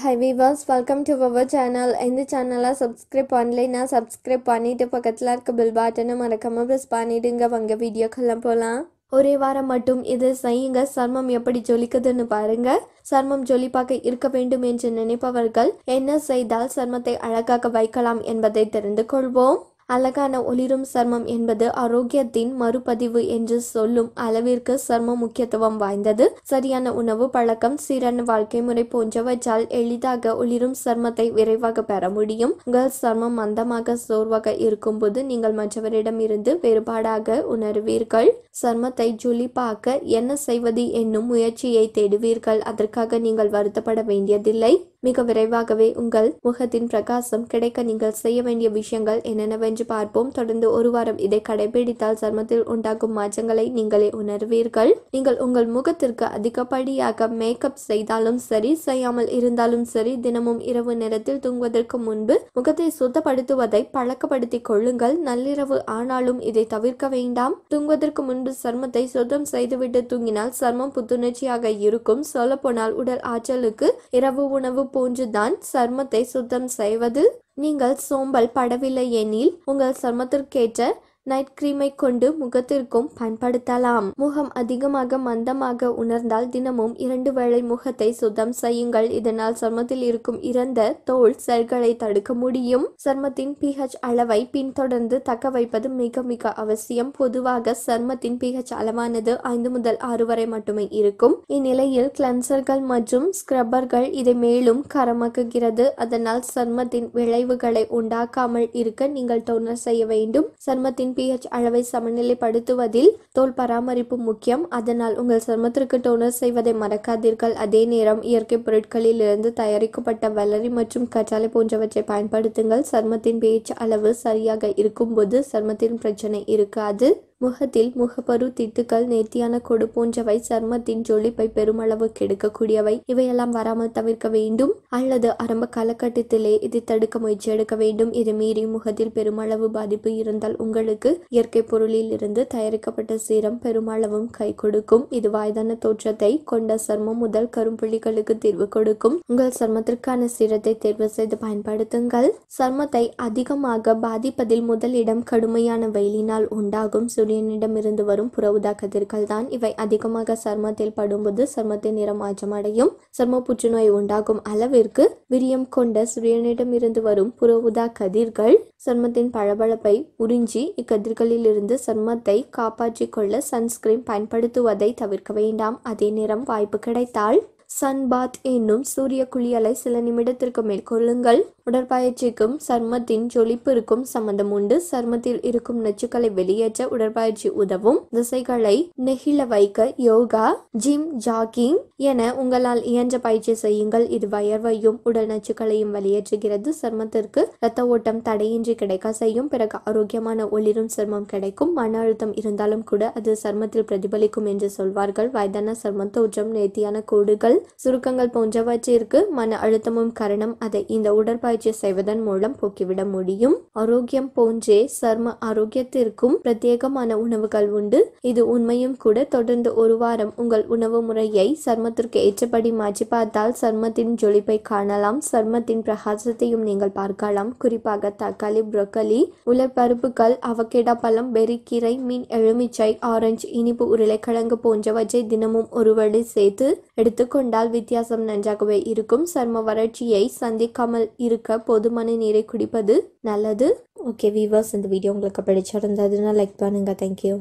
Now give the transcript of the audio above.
high viewers welcome to our channel இந்த சேனலாக subscribe பண்ணலைன்னா சப்ஸ்கிரைப் பண்ணிவிட்டு பக்கத்தில் இருக்க பில் பட்டனை மறக்காமல் ப்ரெஸ் பண்ணிவிடுங்க வாங்க வீடியோக்கெல்லாம் போகலாம் ஒரே வாரம் மட்டும் இதை செய்யுங்க சர்மம் எப்படி ஜொலிக்குதுன்னு பாருங்க சர்மம் ஜொலிப்பாக இருக்க வேண்டும் என்று நினைப்பவர்கள் என்ன செய்தால் சர்மத்தை அழகாக வைக்கலாம் என்பதை தெரிந்து கொள்வோம் அழகான ஒளிரும் சர்மம் என்பது ஆரோக்கியத்தின் மறுபதிவு என்று சொல்லும் அளவிற்கு சர்மம் முக்கியத்துவம் வாய்ந்தது சரியான உணவு பழக்கம் சீரான வாழ்க்கை முறை போன்றவற்றால் எளிதாக ஒளிரும் சர்மத்தை விரைவாக பெற முடியும் உங்கள் சர்மம் மந்தமாக சோர்வாக இருக்கும் போது நீங்கள் மற்றவரிடம் இருந்து வேறுபாடாக உணர்வீர்கள் சர்மத்தை ஜொலிப்பாக்க என்ன செய்வது என்னும் முயற்சியை தேடுவீர்கள் அதற்காக நீங்கள் வருத்தப்பட வேண்டியதில்லை மிக விரைவாகவே உங்கள் முகத்தின் பிரகாசம் கிடைக்க நீங்கள் செய்ய வேண்டிய விஷயங்கள் என்னென்னவென்று பார்ப்போம் தொடர்ந்து ஒரு வாரம் இதை கடைபிடித்தால் சர்மத்தில் உண்டாகும் மாற்றங்களை நீங்களே உணர்வீர்கள் நீங்கள் உங்கள் முகத்திற்கு அதிகப்படியாக மேக்கப் செய்தாலும் சரி செய்யாமல் இருந்தாலும் சரி தினமும் இரவு நேரத்தில் தூங்குவதற்கு முன்பு முகத்தை சுத்தப்படுத்துவதை பழக்கப்படுத்திக் கொள்ளுங்கள் நள்ளிரவு ஆனாலும் இதை தவிர்க்க வேண்டாம் தூங்குவதற்கு முன்பு சர்மத்தை சுத்தம் செய்துவிட்டு தூங்கினால் சர்மம் புத்துணர்ச்சியாக இருக்கும் சொல்லப்போனால் உடல் ஆற்றலுக்கு இரவு உணவு போன்றுதான் சர்மத்தை சுத்தம் செய்வது நீங்கள் சோம்பல் படவில்லை எனில் உங்கள் சர்மத்திற்கேற்ற நைட் கிரீமை கொண்டு முகத்திற்கும் பயன்படுத்தலாம் முகம் அதிகமாக மந்தமாக உணர்ந்தால் தினமும் இரண்டு வேளை முகத்தை சுத்தம் செய்யுங்கள் இதனால் சர்மத்தில் இருக்கும் இறந்த தோல் செல்களை தடுக்க முடியும் சர்மத்தின் பிஹெச் அளவை பின்தொடர்ந்து தக்க வைப்பது மிக மிக அவசியம் பொதுவாக சர்மத்தின் பிஹெச் அளவானது ஐந்து முதல் ஆறு வரை மட்டுமே இருக்கும் இந்நிலையில் கிளன்சர்கள் மற்றும் ஸ்க்ரப்பர்கள் இதை மேலும் கரமாக்குகிறது அதனால் சர்மத்தின் விளைவுகளை உண்டாக்காமல் இருக்க நீங்கள் டோனர் செய்ய வேண்டும் சர்மத்தின் சருமத்தின் பிஹெச் அளவை சமநிலைப்படுத்துவதில் தோல் பராமரிப்பு முக்கியம் அதனால் உங்கள் சருமத்திற்கு டோனர் செய்வதை மறக்காதீர்கள் அதே நேரம் இயற்கை பொருட்களில் இருந்து தயாரிக்கப்பட்ட வளரி மற்றும் கற்றாழை போன்றவற்றை பயன்படுத்துங்கள் சருமத்தின் பிஹெச் அளவு சரியாக இருக்கும்போது சருமத்தின் பிரச்சனை இருக்காது முகத்தில் முகப்பரு தித்துக்கள் நேர்த்தியான கொடு போன்றவை சர்மத்தின் ஜொலிப்பை பெருமளவு கெடுக்கக்கூடியவை இவையெல்லாம் வராமல் தவிர்க்க வேண்டும் அல்லது ஆரம்ப காலகட்டத்திலே இதை தடுக்க முயற்சி எடுக்க வேண்டும் இதை மீறி முகத்தில் பெருமளவு பாதிப்பு இருந்தால் உங்களுக்கு இயற்கை பொருளில் இருந்து தயாரிக்கப்பட்ட சீரம் பெருமளவும் கை கொடுக்கும் இது வாய்தான தோற்றத்தை கொண்ட சர்மம் முதல் கரும்புள்ளிகளுக்கு தீர்வு கொடுக்கும் உங்கள் சர்மத்திற்கான சீரத்தை தேர்வு செய்து பயன்படுத்துங்கள் சர்மத்தை அதிகமாக பாதிப்பதில் முதலிடம் கடுமையான வெயிலினால் உண்டாகும் சுரி சூரியனிடமிருந்து வரும் புற உதா கதிர்கள் தான் இவை அதிகமாக சர்மத்தில் படும்போது சர்மத்தின் நிறம் மாற்றமடையும் சர்ம புற்றுநோய் உண்டாகும் அளவிற்கு விரியம் கொண்ட சூரியனிடமிருந்து வரும் புற உதா கதிர்கள் சர்மத்தின் பளபளப்பை உறிஞ்சி இக்கதிர்களில் இருந்து சர்மத்தை காப்பாற்றிக் கொள்ள சன்ஸ்கிரீன் பயன்படுத்துவதை தவிர்க்க வேண்டாம் அதே நேரம் வாய்ப்பு கிடைத்தால் சன்பாத் என்னும் சூரிய குளியலை சில நிமிடத்திற்கு மேல் கொள்ளுங்கள் உடற்பயிற்சிக்கும் சர்மத்தின் ஜொலிப்பிற்கும் சம்பந்தம் உண்டு சர்மத்தில் இருக்கும் நச்சுக்களை வெளியேற்ற உடற்பயிற்சி உதவும் திசைகளை நெகிழ வைக்க யோகா ஜிம் ஜாகிங் என உங்களால் இயன்ற பயிற்சி செய்யுங்கள் இது வயர்வையும் உடல் நச்சுக்களையும் வெளியேற்றுகிறது சர்மத்திற்கு இரத்த ஓட்டம் தடையின்றி கிடைக்க செய்யும் பிறகு ஆரோக்கியமான ஒளிரும் சர்மம் கிடைக்கும் மன அழுத்தம் இருந்தாலும் கூட அது சர்மத்தில் பிரதிபலிக்கும் என்று சொல்வார்கள் வயதான சர்மத்தோற்றம் நேர்த்தியான கோடுகள் சுருக்கங்கள் போன்றவற்றிற்கு மன அழுத்தமும் காரணம் அதை இந்த உடற்பயிற்சி செய்வதன் மூலம் போக்கிவிட முடியும் ஆரோக்கியம் போன்றே சர்ம ஆரோக்கியத்திற்கும் பிரத்யேகமான உணவுகள் உண்டு இது உண்மையும் கூட தொடர்ந்து ஒரு வாரம் உங்கள் உணவு முறையை சர்மத்திற்கு ஏற்றபடி மாற்றி பார்த்தால் சர்மத்தின் ஜொலிப்பை காணலாம் சர்மத்தின் பிரகாசத்தையும் நீங்கள் பார்க்கலாம் குறிப்பாக தக்காளி புரோக்கலி உலர்பருப்புகள் அவகேடா பழம் பெரிக்கீரை மீன் எலுமிச்சை ஆரஞ்சு இனிப்பு உருளைக்கிழங்கு போன்றவற்றை தினமும் ஒருவடி சேர்த்து எடுத்துக்கொண்டு கண்டால் வித்தியாசம் நன்றாகவே இருக்கும் சர்ம வறட்சியை சந்திக்காமல் இருக்க போதுமான நீரை குடிப்பது நல்லது ஓகே வீவர்ஸ் இந்த வீடியோ உங்களுக்கு பிடிச்சிருந்ததுன்னா லைக் பண்ணுங்க தேங்க்யூ